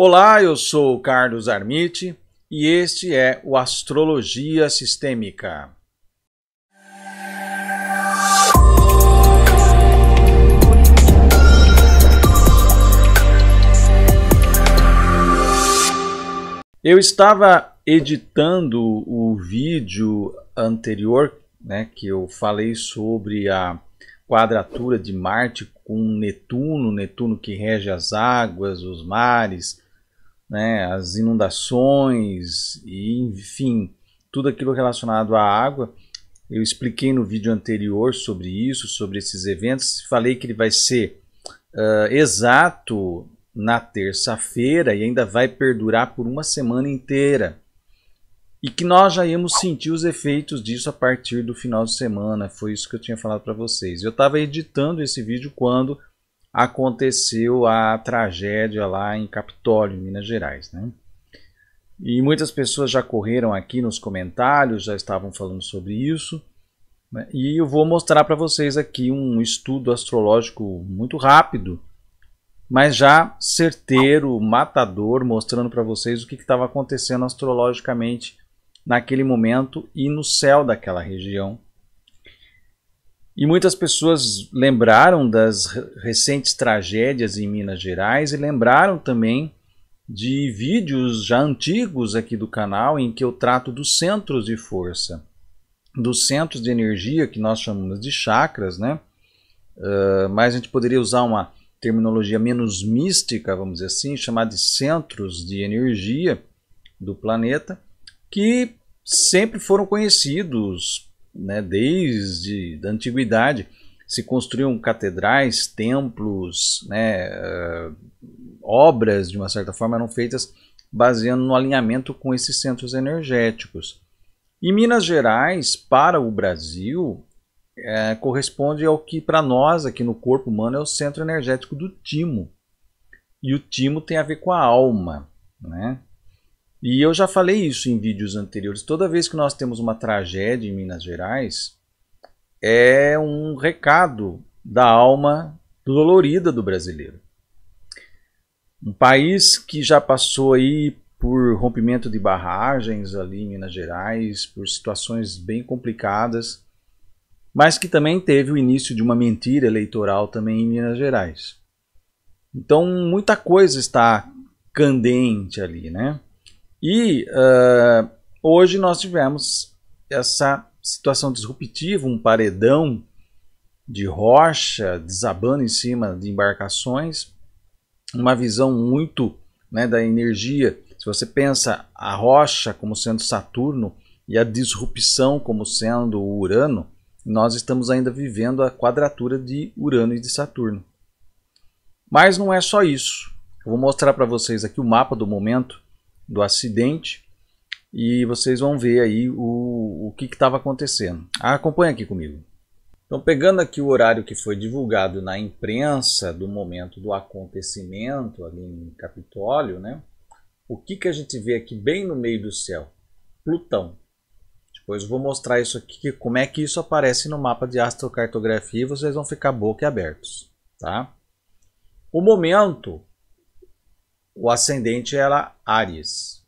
Olá, eu sou Carlos Armite e este é o Astrologia Sistêmica. Eu estava editando o vídeo anterior, né, que eu falei sobre a quadratura de Marte com Netuno, Netuno que rege as águas, os mares, né, as inundações e enfim tudo aquilo relacionado à água. Eu expliquei no vídeo anterior sobre isso, sobre esses eventos. Falei que ele vai ser uh, exato na terça-feira e ainda vai perdurar por uma semana inteira. E que nós já íamos sentir os efeitos disso a partir do final de semana. Foi isso que eu tinha falado para vocês. Eu estava editando esse vídeo quando aconteceu a tragédia lá em Capitólio, Minas Gerais, né? E muitas pessoas já correram aqui nos comentários, já estavam falando sobre isso. Né? E eu vou mostrar para vocês aqui um estudo astrológico muito rápido, mas já certeiro, matador, mostrando para vocês o que estava acontecendo astrologicamente naquele momento e no céu daquela região e muitas pessoas lembraram das recentes tragédias em Minas Gerais e lembraram também de vídeos já antigos aqui do canal em que eu trato dos centros de força, dos centros de energia que nós chamamos de chakras, né? Uh, mas a gente poderia usar uma terminologia menos mística, vamos dizer assim, chamada de centros de energia do planeta, que sempre foram conhecidos né, desde a antiguidade, se construíam catedrais, templos, né, uh, obras, de uma certa forma, eram feitas baseando no alinhamento com esses centros energéticos. E Minas Gerais, para o Brasil, é, corresponde ao que para nós aqui no corpo humano é o centro energético do timo. E o timo tem a ver com a alma, né? E eu já falei isso em vídeos anteriores. Toda vez que nós temos uma tragédia em Minas Gerais, é um recado da alma dolorida do brasileiro. Um país que já passou aí por rompimento de barragens ali em Minas Gerais, por situações bem complicadas, mas que também teve o início de uma mentira eleitoral também em Minas Gerais. Então muita coisa está candente ali, né? E uh, hoje nós tivemos essa situação disruptiva, um paredão de rocha desabando em cima de embarcações, uma visão muito né, da energia. Se você pensa a rocha como sendo Saturno e a disrupção como sendo Urano, nós estamos ainda vivendo a quadratura de Urano e de Saturno. Mas não é só isso. Eu vou mostrar para vocês aqui o mapa do momento do acidente e vocês vão ver aí o, o que estava acontecendo. Ah, Acompanhe aqui comigo. Então, pegando aqui o horário que foi divulgado na imprensa do momento do acontecimento ali em Capitólio, né? O que, que a gente vê aqui bem no meio do céu? Plutão. Depois eu vou mostrar isso aqui, como é que isso aparece no mapa de astrocartografia e vocês vão ficar boca abertos, tá? O momento o ascendente é era Ares,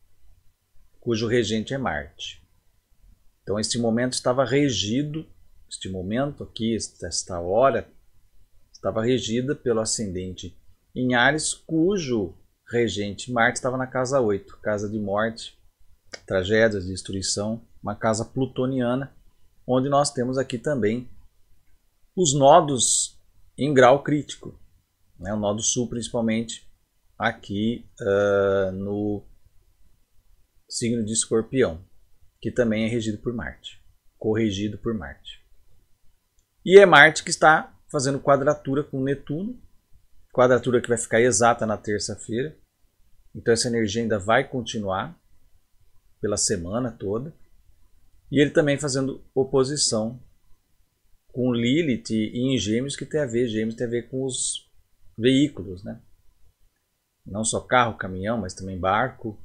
cujo regente é Marte. Então, este momento estava regido, este momento aqui, esta hora, estava regida pelo ascendente em Ares, cujo regente Marte estava na casa 8, casa de morte, tragédias, destruição, uma casa plutoniana, onde nós temos aqui também os nodos em grau crítico, né? o nodo sul principalmente, aqui uh, no signo de Escorpião, que também é regido por Marte, corrigido por Marte. E é Marte que está fazendo quadratura com Netuno, quadratura que vai ficar exata na terça-feira. Então essa energia ainda vai continuar pela semana toda. E ele também fazendo oposição com Lilith e em Gêmeos, que tem a ver, Gêmeos tem a ver com os veículos, né? Não só carro, caminhão, mas também barco.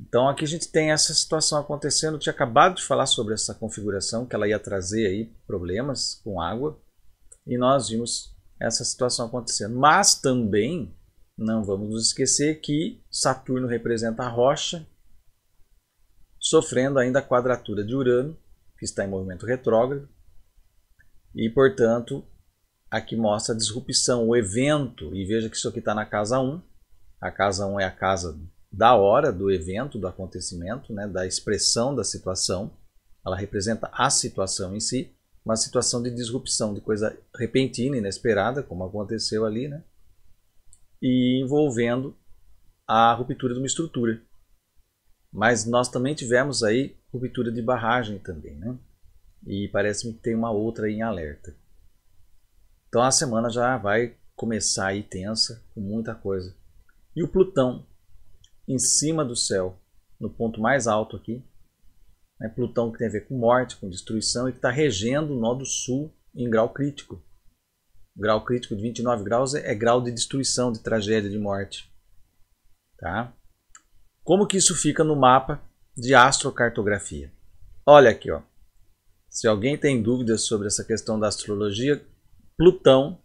Então aqui a gente tem essa situação acontecendo. Eu tinha acabado de falar sobre essa configuração, que ela ia trazer aí problemas com água. E nós vimos essa situação acontecendo. Mas também não vamos nos esquecer que Saturno representa a rocha, sofrendo ainda a quadratura de Urano, que está em movimento retrógrado, e portanto aqui mostra a disrupção, o evento, e veja que isso aqui está na casa 1. A casa 1 é a casa da hora, do evento, do acontecimento, né, da expressão da situação. Ela representa a situação em si, uma situação de disrupção, de coisa repentina, inesperada, como aconteceu ali, né, e envolvendo a ruptura de uma estrutura. Mas nós também tivemos aí ruptura de barragem também, né? E parece-me que tem uma outra em alerta. Então a semana já vai começar aí tensa, com muita coisa. E o Plutão em cima do céu, no ponto mais alto aqui, né? Plutão que tem a ver com morte, com destruição e que está regendo o nó do sul em grau crítico. grau crítico de 29 graus é, é grau de destruição, de tragédia, de morte. Tá? Como que isso fica no mapa de astrocartografia? Olha aqui, ó. Se alguém tem dúvidas sobre essa questão da astrologia, Plutão,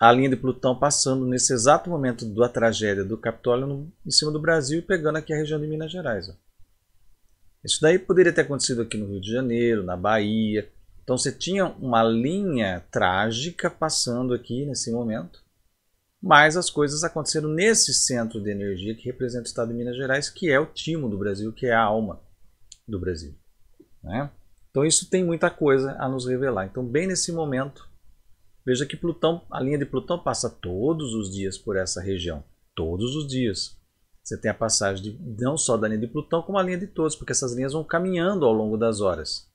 a linha de Plutão passando nesse exato momento da tragédia do Capitólio no, em cima do Brasil e pegando aqui a região de Minas Gerais. Ó. Isso daí poderia ter acontecido aqui no Rio de Janeiro, na Bahia. Então você tinha uma linha trágica passando aqui nesse momento, mas as coisas aconteceram nesse centro de energia que representa o estado de Minas Gerais, que é o timo do Brasil, que é a alma do Brasil. Né? Então isso tem muita coisa a nos revelar. Então, bem nesse momento, veja que Plutão, a linha de Plutão passa todos os dias por essa região, todos os dias. Você tem a passagem de, não só da linha de Plutão, como a linha de todos, porque essas linhas vão caminhando ao longo das horas,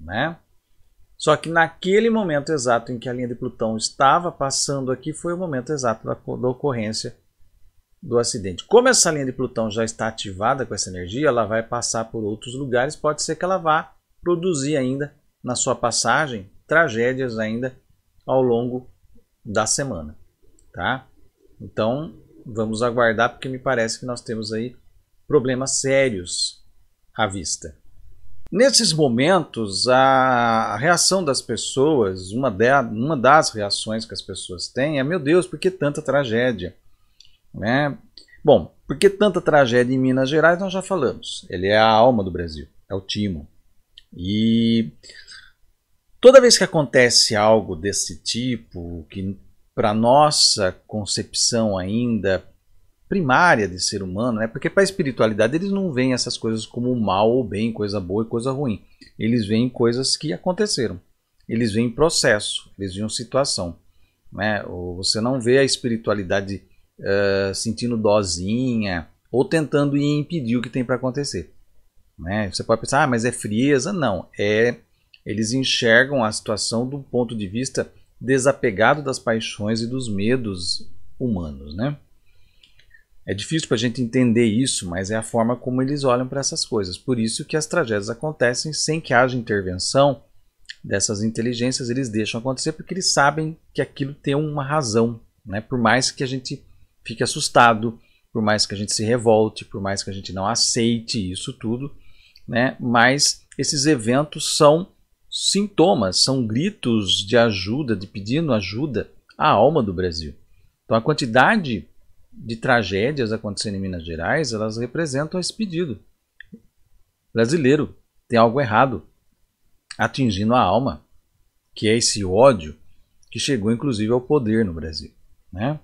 né? Só que naquele momento exato em que a linha de Plutão estava passando aqui foi o momento exato da, da ocorrência do acidente. Como essa linha de Plutão já está ativada com essa energia, ela vai passar por outros lugares, pode ser que ela vá produzir ainda na sua passagem tragédias ainda ao longo da semana, tá? Então, vamos aguardar porque me parece que nós temos aí problemas sérios à vista. Nesses momentos, a reação das pessoas, uma, de, uma das reações que as pessoas têm é: meu Deus, por que tanta tragédia? Né? Bom, por que tanta tragédia em Minas Gerais? Nós já falamos, ele é a alma do Brasil, é o timo. E toda vez que acontece algo desse tipo, que para nossa concepção ainda primária de ser humano, né? Porque para a espiritualidade eles não veem essas coisas como mal ou bem, coisa boa e coisa ruim. Eles veem coisas que aconteceram. Eles veem processo, eles veem situação, né? Ou você não vê a espiritualidade uh, sentindo dozinha ou tentando impedir o que tem para acontecer. Né? Você pode pensar, ah, mas é frieza? Não, é eles enxergam a situação do ponto de vista desapegado das paixões e dos medos humanos, né? É difícil para a gente entender isso, mas é a forma como eles olham para essas coisas. Por isso que as tragédias acontecem sem que haja intervenção dessas inteligências, eles deixam acontecer porque eles sabem que aquilo tem uma razão, né? Por mais que a gente fique assustado, por mais que a gente se revolte, por mais que a gente não aceite isso tudo, né? mas esses eventos são sintomas, são gritos de ajuda, de pedindo ajuda à alma do Brasil. Então a quantidade de tragédias acontecendo em Minas Gerais, elas representam esse pedido. Brasileiro, tem algo errado atingindo a alma, que é esse ódio que chegou inclusive ao poder no Brasil. Né?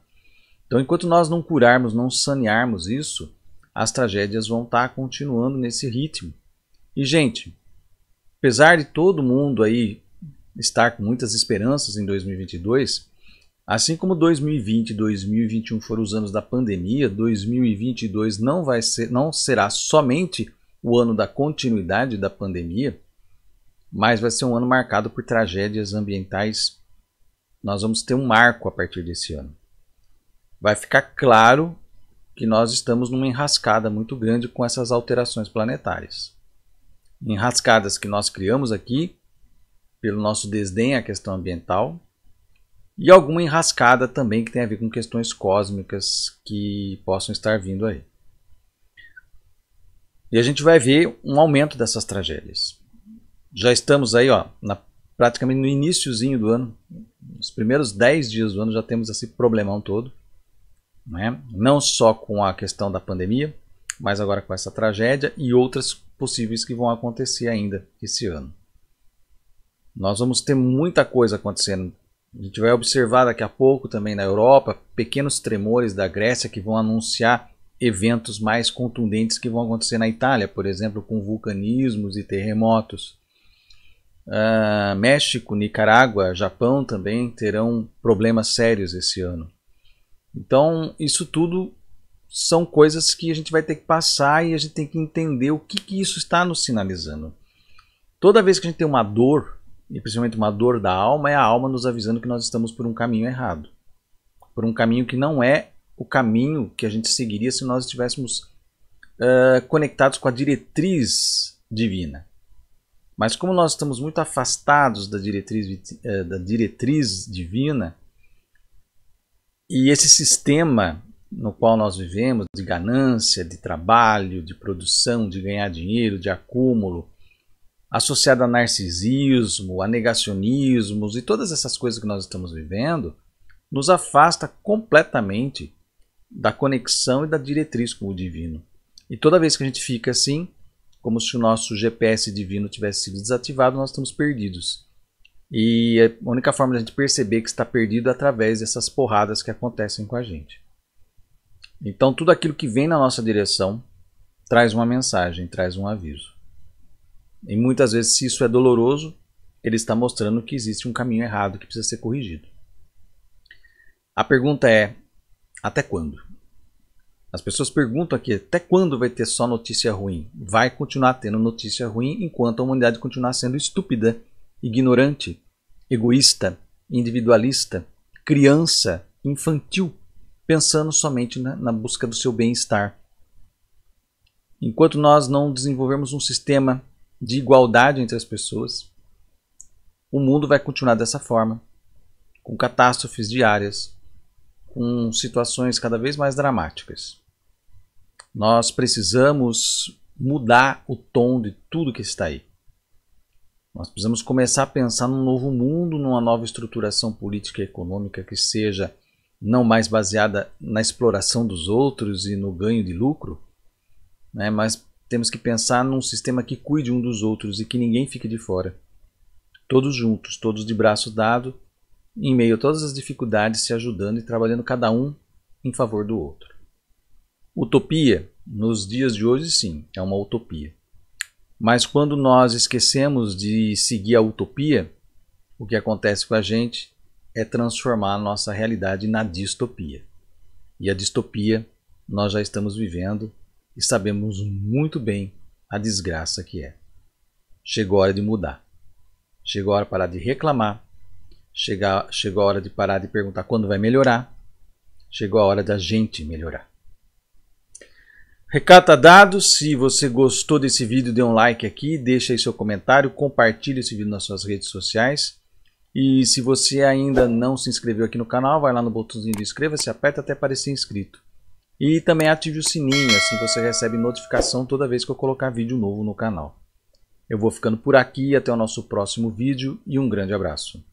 Então, enquanto nós não curarmos, não sanearmos isso, as tragédias vão estar continuando nesse ritmo. E, gente, apesar de todo mundo aí estar com muitas esperanças em 2022, assim como 2020 e 2021 foram os anos da pandemia, 2022 não, vai ser, não será somente o ano da continuidade da pandemia, mas vai ser um ano marcado por tragédias ambientais. Nós vamos ter um marco a partir desse ano. Vai ficar claro que nós estamos numa enrascada muito grande com essas alterações planetárias enrascadas que nós criamos aqui, pelo nosso desdém à questão ambiental, e alguma enrascada também que tem a ver com questões cósmicas que possam estar vindo aí. E a gente vai ver um aumento dessas tragédias. Já estamos aí, ó, na, praticamente no iníciozinho do ano, nos primeiros 10 dias do ano já temos esse problemão todo, né? não só com a questão da pandemia, mas agora com essa tragédia e outras possíveis que vão acontecer ainda esse ano. Nós vamos ter muita coisa acontecendo. A gente vai observar daqui a pouco também na Europa pequenos tremores da Grécia que vão anunciar eventos mais contundentes que vão acontecer na Itália, por exemplo, com vulcanismos e terremotos. Uh, México, Nicarágua, Japão também terão problemas sérios esse ano. Então, isso tudo são coisas que a gente vai ter que passar e a gente tem que entender o que, que isso está nos sinalizando. Toda vez que a gente tem uma dor, e principalmente uma dor da alma, é a alma nos avisando que nós estamos por um caminho errado. Por um caminho que não é o caminho que a gente seguiria se nós estivéssemos uh, conectados com a diretriz divina. Mas como nós estamos muito afastados da diretriz, uh, da diretriz divina, e esse sistema no qual nós vivemos, de ganância, de trabalho, de produção, de ganhar dinheiro, de acúmulo, associada a narcisismo, a negacionismos e todas essas coisas que nós estamos vivendo, nos afasta completamente da conexão e da diretriz com o divino. E toda vez que a gente fica assim, como se o nosso GPS divino tivesse sido desativado, nós estamos perdidos. E a única forma de a gente perceber que está perdido é através dessas porradas que acontecem com a gente. Então, tudo aquilo que vem na nossa direção traz uma mensagem, traz um aviso. E muitas vezes, se isso é doloroso, ele está mostrando que existe um caminho errado que precisa ser corrigido. A pergunta é: até quando? As pessoas perguntam aqui: até quando vai ter só notícia ruim? Vai continuar tendo notícia ruim enquanto a humanidade continuar sendo estúpida, ignorante, egoísta, individualista, criança, infantil pensando somente na, né, na busca do seu bem-estar. Enquanto nós não desenvolvermos um sistema de igualdade entre as pessoas, o mundo vai continuar dessa forma, com catástrofes diárias, com situações cada vez mais dramáticas. Nós precisamos mudar o tom de tudo que está aí. Nós precisamos começar a pensar num novo mundo, numa nova estruturação política e econômica que seja não mais baseada na exploração dos outros e no ganho de lucro, né? mas temos que pensar num sistema que cuide um dos outros e que ninguém fique de fora. Todos juntos, todos de braço dado, em meio a todas as dificuldades, se ajudando e trabalhando cada um em favor do outro. Utopia, nos dias de hoje, sim, é uma utopia. Mas quando nós esquecemos de seguir a utopia, o que acontece com a gente é transformar a nossa realidade na distopia. E a distopia nós já estamos vivendo e sabemos muito bem a desgraça que é. Chegou a hora de mudar. Chegou a hora de parar de reclamar. Chegou chegou a hora de parar de perguntar quando vai melhorar. Chegou a hora da gente melhorar. Recata dado, se você gostou desse vídeo, dê um like aqui, deixa aí seu comentário, compartilhe esse vídeo nas suas redes sociais e se você ainda não se inscreveu aqui no canal, vai lá no botãozinho de inscreva-se, aperta até parecer inscrito. E também ative o sininho, assim você recebe notificação toda vez que eu colocar vídeo novo no canal. Eu vou ficando por aqui, até o nosso próximo vídeo e um grande abraço.